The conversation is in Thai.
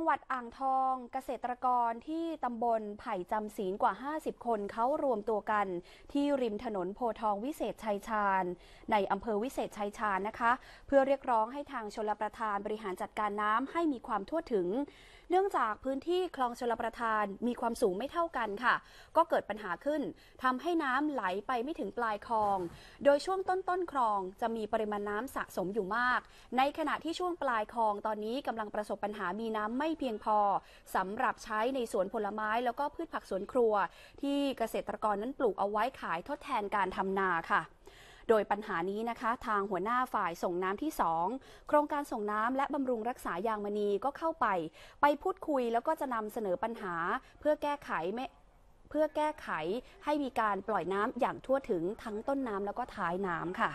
จังหวัดอ่างทอง เกษตรกรที่ตำบลไผ่จำศีลกว่า 50 คนเขารวมตัวกัน ที่ริมถนนโพทองวิเศษชัยชาญในอำเภอวิเศษชัยชาญนะคะ เพื่อเรียกร้องให้ทางชลประทานบริหารจัดการน้ำให้มีความทั่วถึง เนื่องจากพื้นที่คลองชลประทานมีความสูงไม่เท่ากันค่ะ ก็เกิดปัญหาขึ้นทำให้น้ำไหลไปไม่ถึงปลายคลอง โดยช่วงต้นต้นคลองจะมีปริมาณน้ำสะสมอยู่มาก ในขณะที่ช่วงปลายคลองตอนนี้กำลังประสบปัญหามีน้ำไม่ไม่เพียงพอสำหรับใช้ในสวนผลไม้แล้วก็พืชผักสวนครัว ที่เกษตรกรนั้นปลูกเอาไว้ขายทดแทนการทำนาค่ะ โดยปัญหานี้นะคะ ทางหัวหน้าฝ่ายส่งน้ำที่2โครงการส่งน้ำและบำรุงรักษายางมณีก็เข้าไป ไปพูดคุยแล้วก็จะนำเสนอปัญหา เพื่อแก้ไขไม่เพื่อแก้ไขให้มีการปล่อยน้ำอย่างทั่วถึงทั้งต้นน้ำแล้วก็ท้ายน้ำค่ะ